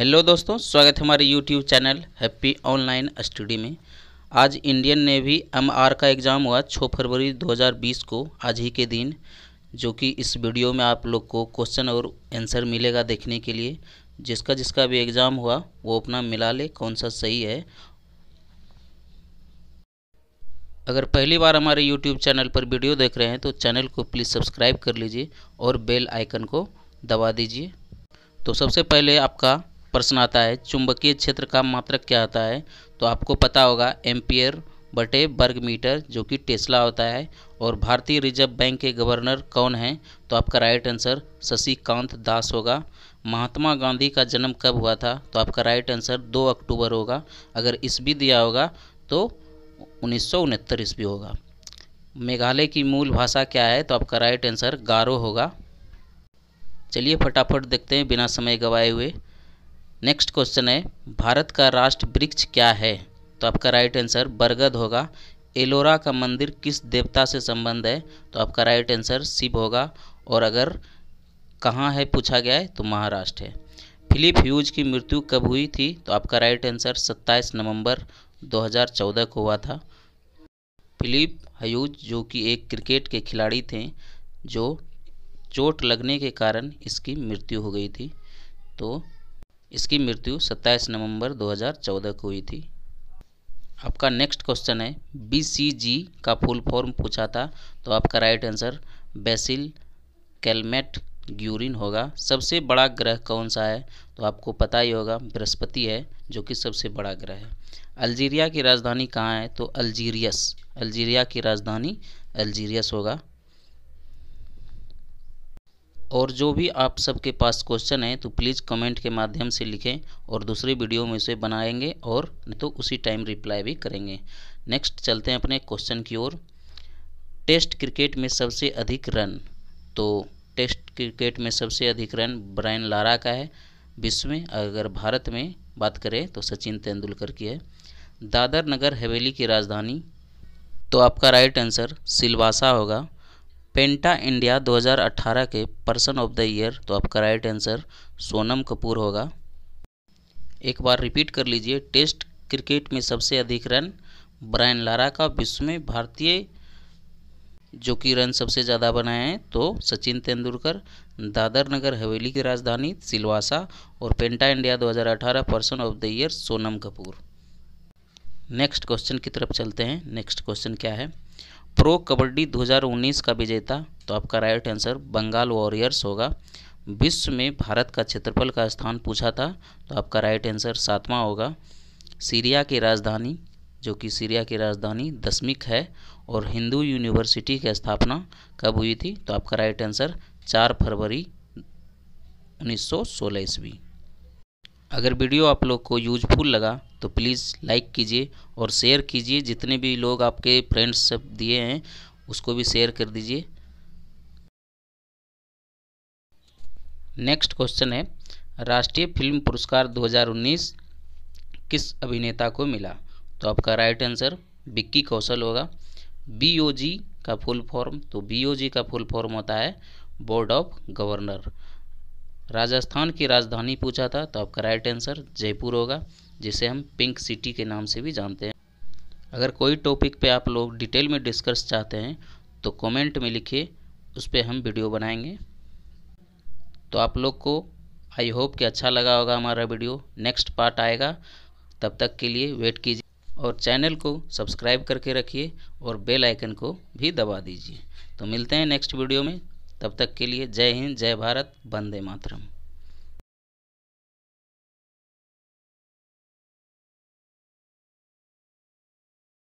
hello दोस्तों स्वागत है हमारे YouTube channel happy online study में आज इंडियन नेवी एम आर का एग्ज़ाम हुआ 6 फरवरी 2020 को आज ही के दिन जो कि इस वीडियो में आप लोग को क्वेश्चन और आंसर मिलेगा देखने के लिए जिसका जिसका भी एग्ज़ाम हुआ वो अपना मिला ले कौन सा सही है अगर पहली बार हमारे यूट्यूब चैनल पर वीडियो देख रहे हैं तो चैनल को प्लीज़ सब्सक्राइब कर लीजिए और बेल आइकन को दबा दीजिए तो सबसे पहले आपका प्रश्न आता है चुंबकीय क्षेत्र का मात्रक क्या होता है तो आपको पता होगा एम्पियर बटे वर्ग मीटर जो कि टेस्ला होता है और भारतीय रिजर्व बैंक के गवर्नर कौन हैं तो आपका राइट आंसर शशिकांत दास होगा महात्मा गांधी का जन्म कब हुआ था तो आपका राइट आंसर 2 अक्टूबर होगा अगर ईस्वी दिया होगा तो उन्नीस सौ ईस्वी होगा मेघालय की मूल भाषा क्या है तो आपका राइट आंसर गारो होगा चलिए फटाफट देखते हैं बिना समय गवाए हुए नेक्स्ट क्वेश्चन है भारत का राष्ट्र वृक्ष क्या है तो आपका राइट आंसर बरगद होगा एलोरा का मंदिर किस देवता से संबंध है तो आपका राइट आंसर शिव होगा और अगर कहाँ है पूछा गया है तो महाराष्ट्र है फिलिप ह्यूज की मृत्यु कब हुई थी तो आपका राइट आंसर 27 नवंबर 2014 को हुआ था फिलिप ह्यूज जो कि एक क्रिकेट के खिलाड़ी थे जो चोट लगने के कारण इसकी मृत्यु हो गई थी तो इसकी मृत्यु 27 नवंबर 2014 को हुई थी आपका नेक्स्ट क्वेश्चन है बीसीजी का फुल फॉर्म पूछा था तो आपका right answer bacille Calmette Guerin होगा सबसे बड़ा ग्रह कौन सा है तो आपको पता ही होगा बृहस्पति है जो कि सबसे बड़ा ग्रह है अल्जीरिया की राजधानी कहाँ है तो अल्जीरियस अल्जीरिया की राजधानी अल्जीरियस होगा और जो भी आप सबके पास क्वेश्चन है तो प्लीज़ कमेंट के माध्यम से लिखें और दूसरे वीडियो में उसे बनाएंगे और तो उसी टाइम रिप्लाई भी करेंगे नेक्स्ट चलते हैं अपने क्वेश्चन की ओर टेस्ट क्रिकेट में सबसे अधिक रन तो टेस्ट क्रिकेट में सबसे अधिक रन ब्रायन लारा का है विश्व में अगर भारत में बात करें तो सचिन तेंदुलकर की है दादर नगर हवेली की राजधानी तो आपका राइट आंसर सिलवासा होगा पेंटा इंडिया 2018 के पर्सन ऑफ द ईयर तो आपका राइट आंसर सोनम कपूर होगा एक बार रिपीट कर लीजिए टेस्ट क्रिकेट में सबसे अधिक रन ब्रायन लारा का विश्व में भारतीय जो कि रन सबसे ज़्यादा बनाए हैं तो सचिन तेंदुलकर दादर नगर हवेली की राजधानी सिलवासा और PETA India 2018 person of the year Sonam Kapoor next question की तरफ चलते हैं नेक्स्ट क्वेश्चन क्या है प्रो कबड्डी 2019 का विजेता तो आपका राइट आंसर बंगाल वॉरियर्स होगा विश्व में भारत का क्षेत्रफल का स्थान पूछा था तो आपका राइट आंसर सातवां होगा सीरिया की राजधानी जो कि सीरिया की राजधानी दसमिक है और हिंदू यूनिवर्सिटी की स्थापना कब हुई थी तो आपका राइट आंसर चार फरवरी 1916 ईस्वी अगर वीडियो आप लोग को यूजफुल लगा तो प्लीज़ लाइक कीजिए और शेयर कीजिए जितने भी लोग आपके फ्रेंड्स सब दिए हैं उसको भी शेयर कर दीजिए नेक्स्ट क्वेश्चन है राष्ट्रीय फिल्म पुरस्कार 2019 किस अभिनेता को मिला तो आपका राइट आंसर विक्की कौशल होगा बी ओ जी का फुल फॉर्म तो बी ओ जी का फुल फॉर्म होता है बोर्ड ऑफ गवर्नर राजस्थान की राजधानी पूछा था तो आपका राइट आंसर जयपुर होगा जिसे हम पिंक सिटी के नाम से भी जानते हैं अगर कोई टॉपिक पे आप लोग डिटेल में डिस्कस चाहते हैं तो कमेंट में लिखिए उस पर हम वीडियो बनाएंगे तो आप लोग को आई होप कि अच्छा लगा होगा हमारा वीडियो नेक्स्ट पार्ट आएगा तब तक के लिए वेट कीजिए और चैनल को सब्सक्राइब करके रखिए और बेल आइकन को भी दबा दीजिए तो मिलते हैं नेक्स्ट वीडियो में तब तक के लिए जय हिंद जय भारत वंदे मातरम